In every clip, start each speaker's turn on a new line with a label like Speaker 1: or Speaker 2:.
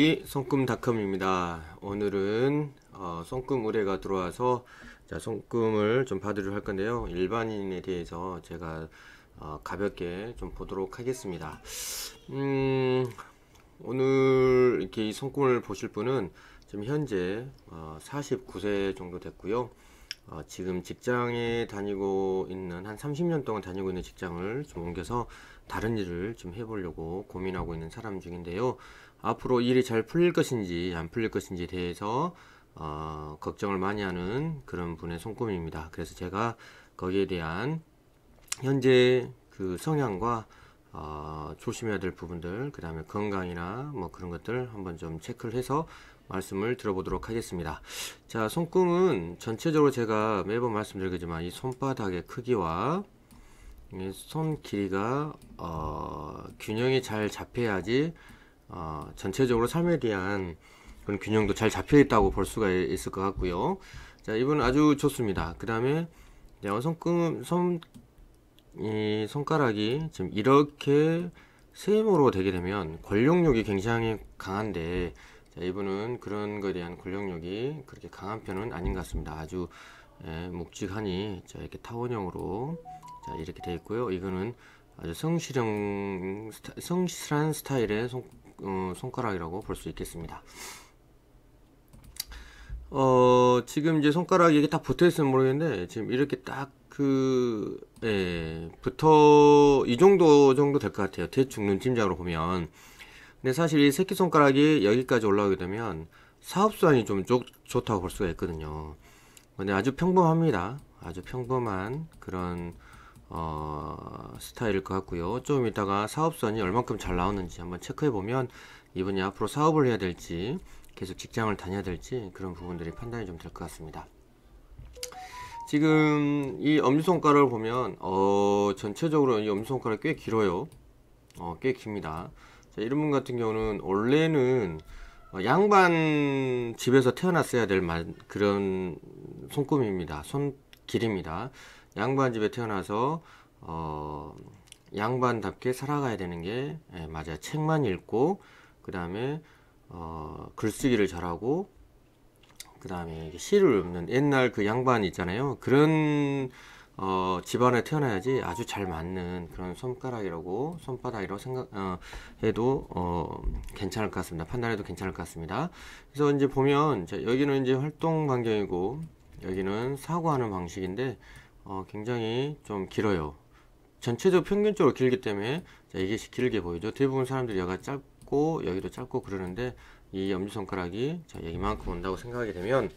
Speaker 1: 이 손금닷컴입니다. 오늘은 어, 손금 의뢰가 들어와서 자, 손금을 좀 받으려 할 건데요. 일반인에 대해서 제가 어, 가볍게 좀 보도록 하겠습니다. 음, 오늘 이렇게 이 손금을 보실 분은 지금 현재 어, 49세 정도 됐고요. 어, 지금 직장에 다니고 있는 한 30년 동안 다니고 있는 직장을 좀 옮겨서 다른 일을 좀 해보려고 고민하고 있는 사람 중인데요. 앞으로 일이 잘 풀릴 것인지 안 풀릴 것인지에 대해서 어, 걱정을 많이 하는 그런 분의 손꼽입니다. 그래서 제가 거기에 대한 현재 그 성향과 어, 조심해야 될 부분들, 그 다음에 건강이나 뭐 그런 것들 한번 좀 체크를 해서 말씀을 들어보도록 하겠습니다. 자, 손금은 전체적으로 제가 매번 말씀드리겠지만 이 손바닥의 크기와 손 길이가 어, 균형이 잘 잡혀야지 어, 전체적으로 삶에 대한 그런 균형도 잘 잡혀 있다고 볼 수가 있을 것 같고요. 자, 이분 아주 좋습니다. 그 다음에 어, 손금 손, 이 손가락이 지금 이렇게 세임로 되게 되면 권력력이 굉장히 강한데 자, 이분은 그런 거에 대한 권력력이 그렇게 강한 편은 아닌 것 같습니다. 아주 예, 묵직하니 자, 이렇게 타원형으로 자, 이렇게 돼 있고요. 이거는 아주 성실형 성실한 스타일의 손, 어, 손가락이라고 볼 수 있겠습니다. 어, 지금 이제 손가락 이게 딱 붙어 있으면 모르겠는데, 지금 이렇게 딱 그, 예, 붙어, 이 정도 정도 될 것 같아요. 대충 눈침장으로 보면. 근데 사실 이 새끼손가락이 여기까지 올라오게 되면 사업수완이 좀 좋, 좋다고 볼 수가 있거든요. 근데 아주 평범합니다. 아주 평범한 그런 어, 스타일일 것 같고요. 조금 이따가 사업선이 얼만큼 잘 나오는지 한번 체크해 보면 이분이 앞으로 사업을 해야 될지 계속 직장을 다녀야 될지 그런 부분들이 판단이 좀 될 것 같습니다. 지금 이 엄지손가락을 보면 어, 전체적으로 이 엄지손가락이 꽤 길어요. 어, 꽤 깁니다. 자, 이런 분 같은 경우는 원래는 양반 집에서 태어났어야 될 만, 그런 손금입니다. 손길입니다. 양반 집에 태어나서 어, 양반답게 살아가야 되는 게 예, 맞아요. 책만 읽고 그 다음에 어, 글쓰기를 잘하고 그 다음에 시를 읊는 옛날 그 양반 있잖아요. 그런 어, 집안에 태어나야지 아주 잘 맞는 그런 손가락이라고 손바닥이라고 생각 어, 해도 어, 괜찮을 것 같습니다. 판단해도 괜찮을 것 같습니다. 그래서 이제 보면 자, 여기는 이제 활동 반경이고 여기는 사고하는 방식인데 어, 굉장히 좀 길어요 전체도 평균적으로 길기 때문에 자, 이게 길게 보이죠 대부분 사람들이 여기가 짧고 여기도 짧고 그러는데 이 엄지손가락이 자, 여기만큼 온다고 생각하게 되면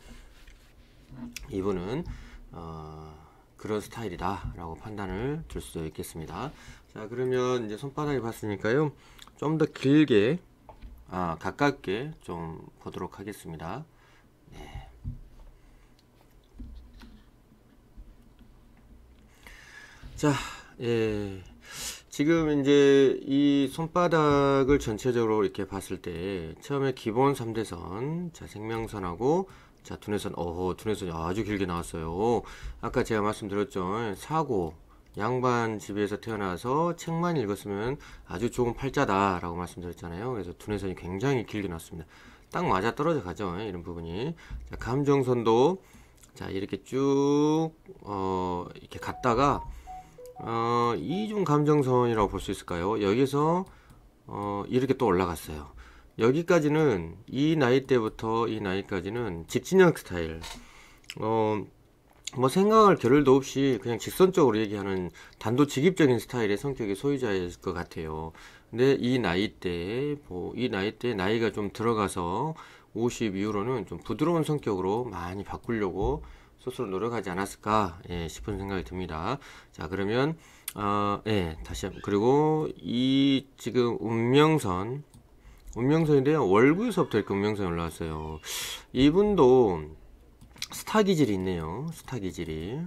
Speaker 1: 이분은 어, 그런 스타일이다 라고 판단을 들 수도 있겠습니다 자 그러면 이제 손바닥에 봤으니까요 좀 더 길게 아, 가깝게 좀 보도록 하겠습니다 네. 자, 예. 지금 이제 이 손바닥을 전체적으로 이렇게 봤을 때 처음에 기본 3대선, 자 생명선하고 자 두뇌선, 어허 두뇌선이 아주 길게 나왔어요. 아까 제가 말씀드렸죠. 사고, 양반 집에서 태어나서 책만 읽었으면 아주 좋은 팔자다 라고 말씀드렸잖아요. 그래서 두뇌선이 굉장히 길게 나왔습니다. 딱 맞아 떨어져 가죠. 이런 부분이. 자, 감정선도 자 이렇게 쭉 어, 이렇게 갔다가 어, 이중 감정선이라고 볼 수 있을까요? 여기서 어, 이렇게 또 올라갔어요. 여기까지는 이 나이 때부터 이 나이까지는 집진형 스타일. 어, 뭐 생각할 겨를도 없이 그냥 직선적으로 얘기하는 단도직입적인 스타일의 성격의 소유자일 것 같아요. 근데 이 나이 때, 뭐이 나이 때 나이가 좀 들어가서 50 이후로는 좀 부드러운 성격으로 많이 바꾸려고 스스로 노력하지 않았을까 예, 싶은 생각이 듭니다. 자 그러면 어, 예, 다시 한번 그리고 이 지금 운명선 운명선인데 월구에서부터 이렇게 운명선이 올라왔어요. 이분도 스타 기질이 있네요. 스타 기질이.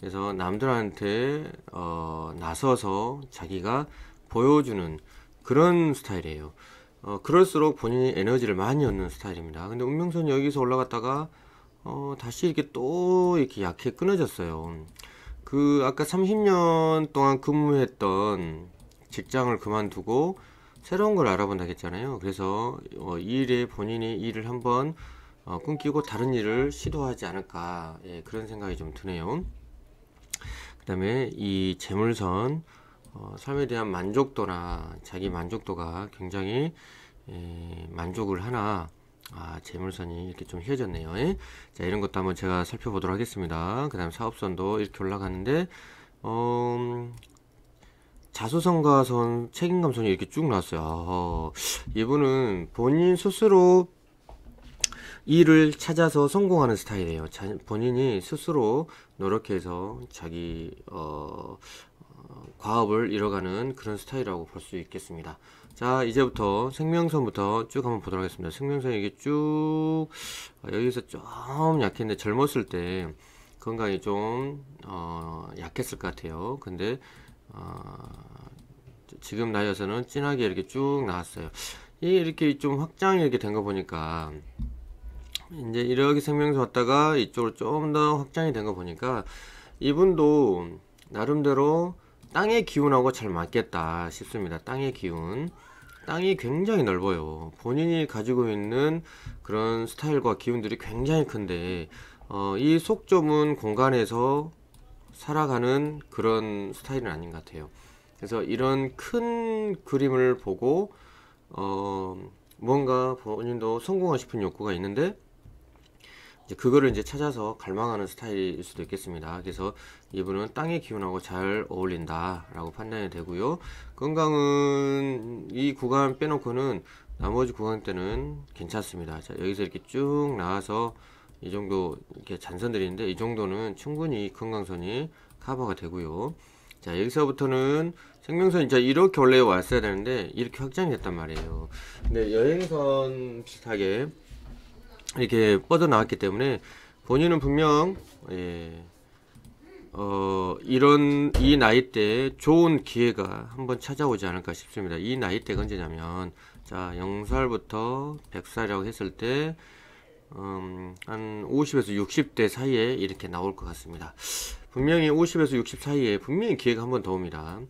Speaker 1: 그래서 남들한테 어, 나서서 자기가 보여주는 그런 스타일이에요. 어, 그럴수록 본인이 에너지를 많이 얻는 스타일입니다. 근데 운명선이 여기서 올라갔다가 어, 다시 이렇게 또 이렇게 약해 끊어졌어요. 그 아까 30년 동안 근무했던 직장을 그만두고 새로운 걸 알아본다 했잖아요. 그래서 어, 이 일에 본인이 일을 한번 어, 끊기고 다른 일을 시도하지 않을까 예, 그런 생각이 좀 드네요. 그 다음에 이 재물선 어, 삶에 대한 만족도나 자기 만족도가 굉장히 예, 만족을 하나 아 재물선이 이렇게 좀 휘어졌네요 예? 자 이런 것도 한번 제가 살펴보도록 하겠습니다 그 다음 사업선도 이렇게 올라가는데 어... 음, 자수성과 선, 책임감 선이 이렇게 쭉 나왔어요. 어, 이분은 본인 스스로 일을 찾아서 성공하는 스타일이에요. 자, 본인이 스스로 노력해서 자기 어, 과업을 이뤄가는 그런 스타일이라고 볼 수 있겠습니다. 자 이제부터 생명선부터 쭉 한번 보도록 하겠습니다. 생명선 이게 쭉 아, 여기서 좀 약했는데 젊었을 때 건강이 좀 어, 약했을 것 같아요. 근데 어, 지금 나이에서는 진하게 이렇게 쭉 나왔어요. 이렇게 좀 확장이 이렇게 된 거 보니까 이제 이렇게 생명선 왔다가 이쪽으로 좀 더 확장이 된 거 보니까 이분도 나름대로 땅의 기운하고 잘 맞겠다 싶습니다. 땅의 기운. 땅이 굉장히 넓어요. 본인이 가지고 있는 그런 스타일과 기운들이 굉장히 큰데 어, 이속 좁은 공간에서 살아가는 그런 스타일은 아닌 것 같아요. 그래서 이런 큰 그림을 보고 어, 뭔가 본인도 성공하고 싶은 욕구가 있는데 그거를 이제 찾아서 갈망하는 스타일일 수도 있겠습니다. 그래서 이분은 땅의 기운하고 잘 어울린다라고 판단이 되고요. 건강은 이 구간 빼놓고는 나머지 구간 때는 괜찮습니다. 자, 여기서 이렇게 쭉 나와서 이 정도 이렇게 잔선들이있는데이 정도는 충분히 건강선이 커버가 되고요. 자 여기서부터는 생명선 이제 이렇게 원래 왔어야 되는데 이렇게 확장이 됐단 말이에요. 근데 여행선 비슷하게 이렇게 뻗어나왔기 때문에 본인은 분명 예, 어, 이런 이 나이 때 좋은 기회가 한번 찾아오지 않을까 싶습니다. 이 나이 때가 언제냐면 자 0살부터 100살이라고 했을 때한 음, 음, 50에서 60대 사이에 이렇게 나올 것 같습니다. 분명히 50에서 60 사이에 분명히 기회가 한번 더 옵니다.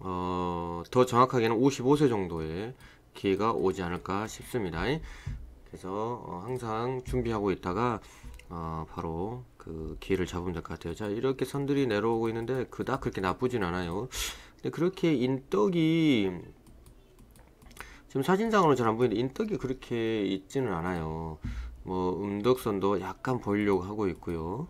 Speaker 1: 어, 더 정확하게는 55세 정도에 기회가 오지 않을까 싶습니다. 그래서 어, 항상 준비하고 있다가 어, 바로 그 길을 잡은것 같아요. 자 이렇게 선들이 내려오고 있는데 그닥 그렇게 나쁘진 않아요. 근데 그렇게 인덕이 지금 사진상으로 잘 안 보이는데 인덕이 그렇게 있지는 않아요. 뭐 음덕선도 약간 보이려고 하고 있고요.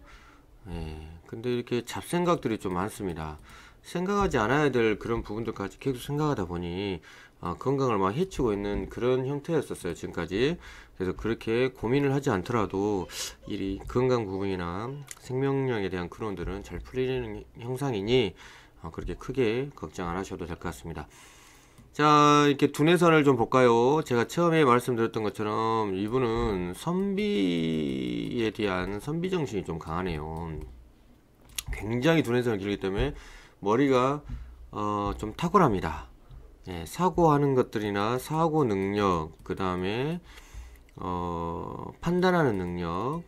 Speaker 1: 예, 근데 이렇게 잡생각들이 좀 많습니다. 생각하지 않아야 될 그런 부분들까지 계속 생각하다 보니 아, 건강을 막 해치고 있는 그런 형태였었어요 지금까지 그래서 그렇게 고민을 하지 않더라도 이 건강 부분이나 생명력에 대한 근원들은 잘 풀리는 형상이니 어, 그렇게 크게 걱정 안 하셔도 될 것 같습니다 자 이렇게 두뇌선을 좀 볼까요 제가 처음에 말씀드렸던 것처럼 이분은 선비에 대한 선비 정신이 좀 강하네요 굉장히 두뇌선을 기르기 때문에 머리가 어, 좀 탁월합니다 예, 사고하는 것들이나 사고 능력, 그 다음에 어, 판단하는 능력,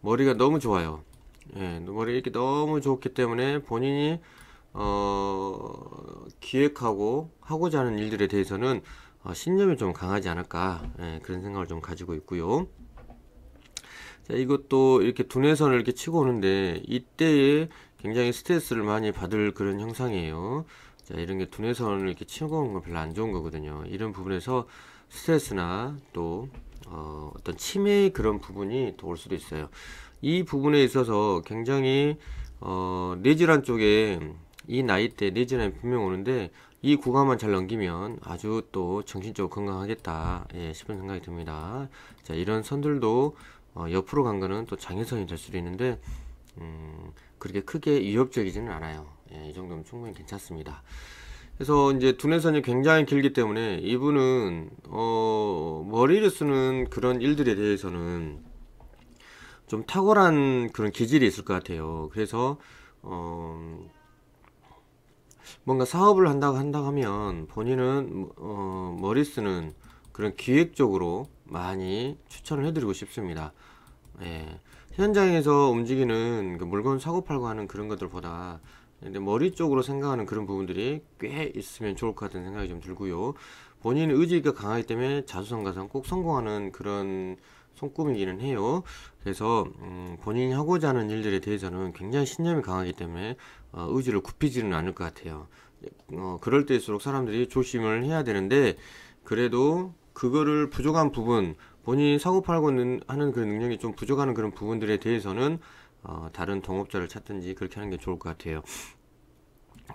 Speaker 1: 머리가 너무 좋아요. 예, 머리 이렇게 너무 좋기 때문에 본인이 어, 기획하고 하고자 하는 일들에 대해서는 어, 신념이 좀 강하지 않을까 예, 그런 생각을 좀 가지고 있고요. 자, 이것도 이렇게 두뇌선을 이렇게 치고 오는데 이때에 굉장히 스트레스를 많이 받을 그런 형상이에요. 자, 이런 게 두뇌선을 이렇게 치고 오는 건 별로 안 좋은 거거든요. 이런 부분에서 스트레스나 또 어, 어떤 치매의 그런 부분이 더올 수도 있어요. 이 부분에 있어서 굉장히 어, 뇌질환 쪽에 이 나이 때 뇌질환이 분명 오는데 이 구간만 잘 넘기면 아주 또 정신적으로 건강하겠다 예, 싶은 생각이 듭니다. 자 이런 선들도 어, 옆으로 간 거는 또 장애선이 될 수도 있는데 음, 그렇게 크게 위협적이지는 않아요. 예, 이 정도면 충분히 괜찮습니다. 그래서 이제 두뇌선이 굉장히 길기 때문에 이분은 어, 머리를 쓰는 그런 일들에 대해서는 좀 탁월한 그런 기질이 있을 것 같아요. 그래서 어, 뭔가 사업을 한다고 한다 하면 본인은 어, 머리 쓰는 그런 기획적으로 많이 추천을 해드리고 싶습니다. 예. 현장에서 움직이는 그 물건 사고 팔고 하는 그런 것들보다 근데 머리 쪽으로 생각하는 그런 부분들이 꽤 있으면 좋을 것 같은 생각이 좀 들고요. 본인 의지가 강하기 때문에 자수성가상 꼭 성공하는 그런 손꿈이기는 해요. 그래서 음, 본인이 하고자 하는 일들에 대해서는 굉장히 신념이 강하기 때문에 어, 의지를 굽히지는 않을 것 같아요. 어, 그럴 때일수록 사람들이 조심을 해야 되는데 그래도 그거를 부족한 부분 본인이 사고 팔고 하는 그 능력이 좀 부족한 그런 부분들에 대해서는 어, 다른 동업자를 찾든지 그렇게 하는 게 좋을 것 같아요.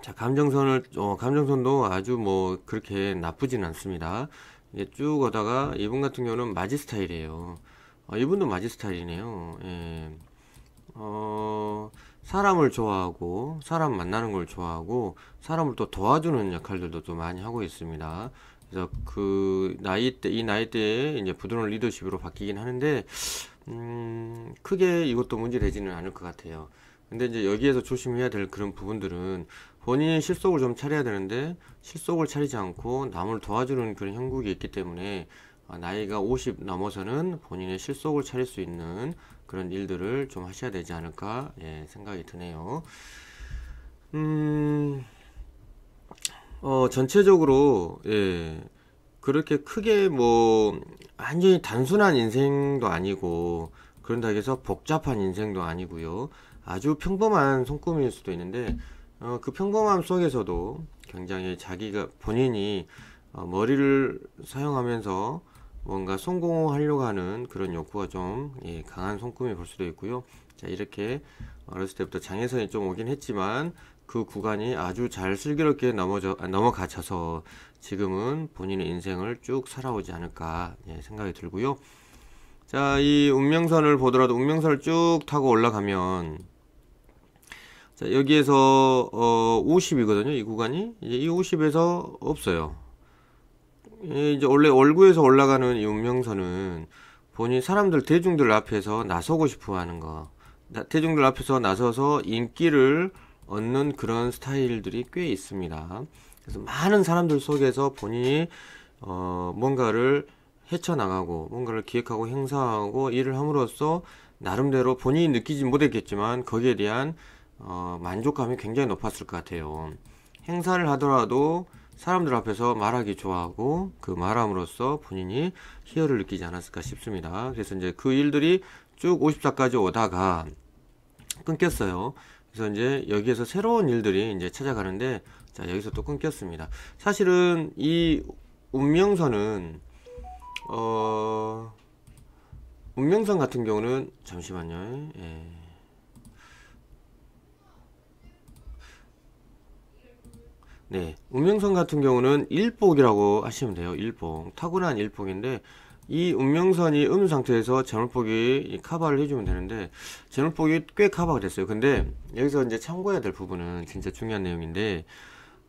Speaker 1: 자, 감정선을, 어, 감정선도 아주 뭐 그렇게 나쁘진 않습니다. 이게 쭉 오다가 이분 같은 경우는 마지 스타일이에요. 어, 이분도 마지 스타일이네요. 예. 어, 사람을 좋아하고, 사람 만나는 걸 좋아하고, 사람을 또 도와주는 역할들도 또 많이 하고 있습니다. 그래서 그 나이 때, 이 나이 대에 이제 부드러운 리더십으로 바뀌긴 하는데, 음, 크게 이것도 문제되지는 않을 것 같아요. 근데 이제 여기에서 조심해야 될 그런 부분들은 본인이 실속을 좀 차려야 되는데 실속을 차리지 않고 남을 도와주는 그런 형국이 있기 때문에 나이가 50 넘어서는 본인의 실속을 차릴 수 있는 그런 일들을 좀 하셔야 되지 않을까 예, 생각이 드네요. 음, 어, 전체적으로 예, 그렇게 크게 뭐 완전히 단순한 인생도 아니고 그런다 해서 복잡한 인생도 아니고요. 아주 평범한 손금일 수도 있는데 어, 그 평범함 속에서도 굉장히 자기가 본인이 어, 머리를 사용하면서 뭔가 성공하려고 하는 그런 욕구가 좀 예, 강한 손금이 볼 수도 있고요. 자 이렇게 어렸을 때부터 장애선이 좀 오긴 했지만 그 구간이 아주 잘 슬기롭게 넘어져, 아, 넘어가쳐서 지금은 본인의 인생을 쭉 살아오지 않을까 예, 생각이 들고요. 자, 이 운명선을 보더라도 운명선을 쭉 타고 올라가면 자, 여기에서 어, 50이거든요. 이 구간이 이제 이 50에서 없어요. 예, 이제 원래 월구에서 올라가는 이 운명선은 본인 사람들 대중들 앞에서 나서고 싶어 하는 거 태중들 앞에서 나서서 인기를 얻는 그런 스타일들이 꽤 있습니다. 그래서 많은 사람들 속에서 본인이 어, 뭔가를 헤쳐나가고 뭔가를 기획하고 행사하고 일을 함으로써 나름대로 본인이 느끼지 못했겠지만 거기에 대한 어, 만족감이 굉장히 높았을 것 같아요. 행사를 하더라도 사람들 앞에서 말하기 좋아하고 그 말함으로써 본인이 희열을 느끼지 않았을까 싶습니다. 그래서 이제 그 일들이 쭉 54까지 오다가 끊겼어요. 그래서 이제 여기에서 새로운 일들이 이제 찾아가는데 자 여기서 또 끊겼습니다. 사실은 이 운명선은 어 운명선 같은 경우는 잠시만요. 예. 네, 운명선 같은 경우는 일복이라고 하시면 돼요. 일복 타고난 일복인데 이 운명선이 음수 상태에서 재물폭이 카바를 해주면 되는데 재물폭이꽤 카바가 됐어요 근데 여기서 이제 참고해야 될 부분은 진짜 중요한 내용인데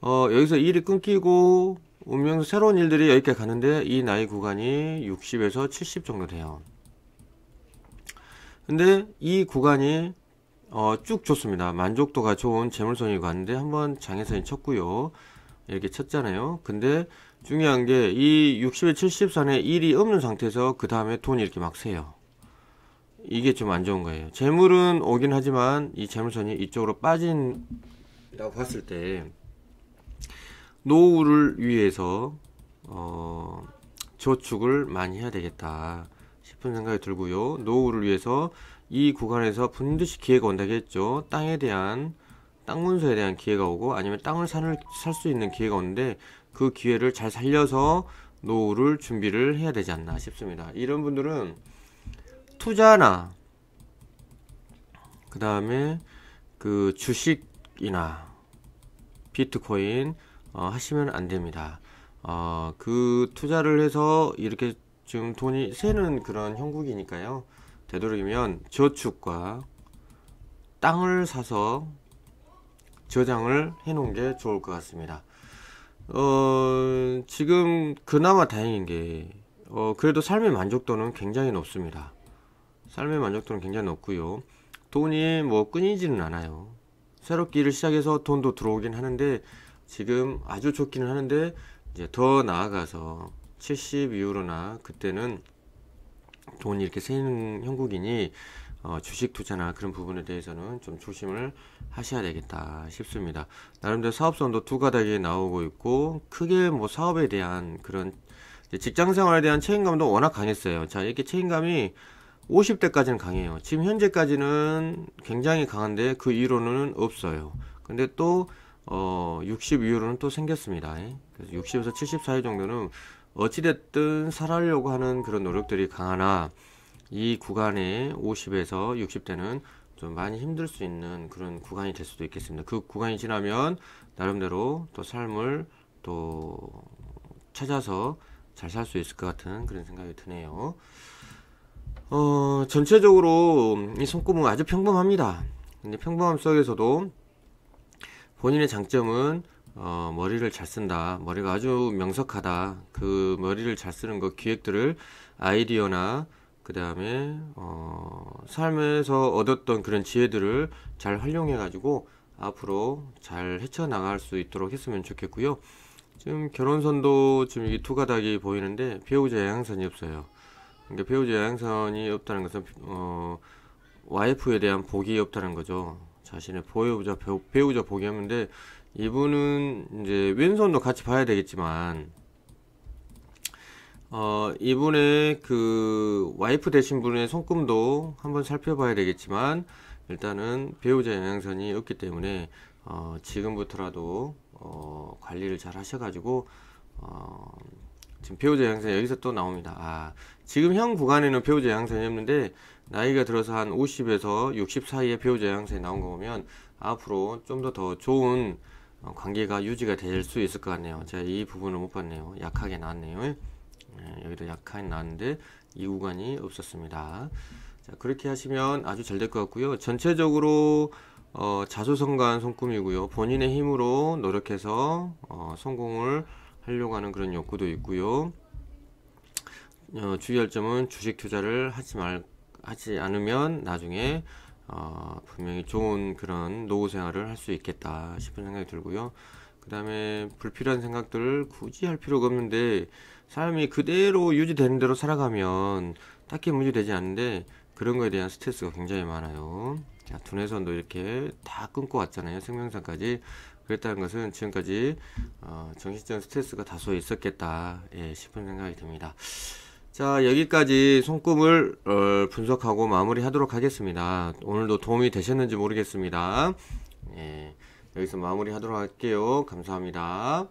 Speaker 1: 어 여기서 일이 끊기고 운명 새로운 일들이 여기까지 가는데 이 나이 구간이 60에서 70 정도 돼요 근데 이 구간이 어, 쭉 좋습니다 만족도가 좋은 재물선이고 는데 한번 장애선이 쳤고요 이렇게 쳤잖아요 근데 중요한 게이 60에 7선에일이 없는 상태에서 그 다음에 돈이 렇게막 세요. 이게 좀 안 좋은 거예요. 재물은 오긴 하지만 이 재물선이 이쪽으로 빠진다고 봤을 때 노후를 위해서 어, 저축을 많이 해야 되겠다 싶은 생각이 들고요. 노후를 위해서 이 구간에서 반드시 기회가 온다겠죠. 땅에 대한 땅 문서에 대한 기회가 오고 아니면 땅을 살 수 있는 기회가 오는데 그 기회를 잘 살려서 노후를 준비를 해야 되지 않나 싶습니다. 이런 분들은 투자나 그 다음에 그 주식이나 비트코인 어, 하시면 안 됩니다. 어, 그 투자를 해서 이렇게 지금 돈이 새는 그런 형국이니까요. 되도록이면 저축과 땅을 사서 저장을 해 놓은 게 좋을 것 같습니다. 어, 지금 그나마 다행인 게, 어, 그래도 삶의 만족도는 굉장히 높습니다. 삶의 만족도는 굉장히 높고요. 돈이 뭐 끊이지는 않아요. 새롭게 일을 시작해서 돈도 들어오긴 하는데, 지금 아주 좋기는 하는데, 이제 더 나아가서 70 이후로나 그때는 돈이 이렇게 새는 형국이니, 어, 주식 투자나 그런 부분에 대해서는 좀 조심을 하셔야 되겠다 싶습니다. 나름대로 사업성도 두 가닥이 나오고 있고 크게 뭐 사업에 대한 그런 직장 생활에 대한 책임감도 워낙 강했어요. 자 이렇게 책임감이 50대까지는 강해요. 지금 현재까지는 굉장히 강한데 그 이후로는 없어요. 근데 또 어, 60 이후로는 또 생겼습니다. 예? 그래서 60에서 70 사이 정도는 어찌됐든 살아려고 하는 그런 노력들이 강하나 이 구간에 50에서 60대는 좀 많이 힘들 수 있는 그런 구간이 될 수도 있겠습니다. 그 구간이 지나면 나름대로 또 삶을 또 찾아서 잘 살 수 있을 것 같은 그런 생각이 드네요. 어, 전체적으로 이 손금은 아주 평범합니다. 근데 평범함 속에서도 본인의 장점은 어, 머리를 잘 쓴다. 머리가 아주 명석하다. 그 머리를 잘 쓰는 그 기획들을 아이디어나 그 다음에 어, 삶에서 얻었던 그런 지혜들을 잘 활용해 가지고 앞으로 잘 헤쳐나갈 수 있도록 했으면 좋겠고요 지금 결혼선도 지금 이 두 가닥이 보이는데 배우자 양선이 없어요 그러니까 배우자 양선이 없다는 것은 어, 와이프에 대한 복이 없다는 거죠 자신의 보유자 배우, 배우자 복이 없는데 이분은 이제 왼손도 같이 봐야 되겠지만 어, 이분의 그 와이프 되신 분의 손금도 한번 살펴봐야 되겠지만 일단은 배우자 영양선이 없기 때문에 어, 지금부터라도 어, 관리를 잘 하셔가지고 어, 지금 배우자 영 양산 여기서 또 나옵니다. 아, 지금 형 구간에는 배우자 영양선이 없는데 나이가 들어서 한 50에서 60 사이에 배우자 영양선이 나온 거 보면 앞으로 좀 더 더 좋은 관계가 유지가 될 수 있을 것 같네요. 제가 이 부분을 못 봤네요. 약하게 나왔네요. 예, 여기도 약하인 나왔는데 이 구간이 없었습니다. 자, 그렇게 하시면 아주 잘 될 것 같고요. 전체적으로 어, 자수성가한 손꿈이고요. 본인의 힘으로 노력해서 어, 성공을 하려고 하는 그런 욕구도 있고요. 어, 주의할 점은 주식 투자를 하지 말 하지 않으면 나중에 어, 분명히 좋은 그런 노후 생활을 할 수 있겠다 싶은 생각이 들고요. 그 다음에 불필요한 생각들을 굳이 할 필요가 없는데 삶이 그대로 유지되는 대로 살아가면 딱히 문제되지 않는데 그런 거에 대한 스트레스가 굉장히 많아요 자, 두뇌선도 이렇게 다 끊고 왔잖아요 생명선까지 그랬다는 것은 지금까지 어, 정신적 스트레스가 다소 있었겠다 예, 싶은 생각이 듭니다 자 여기까지 손금을 어, 분석하고 마무리하도록 하겠습니다 오늘도 도움이 되셨는지 모르겠습니다 예. 여기서 마무리하도록 할게요. 감사합니다.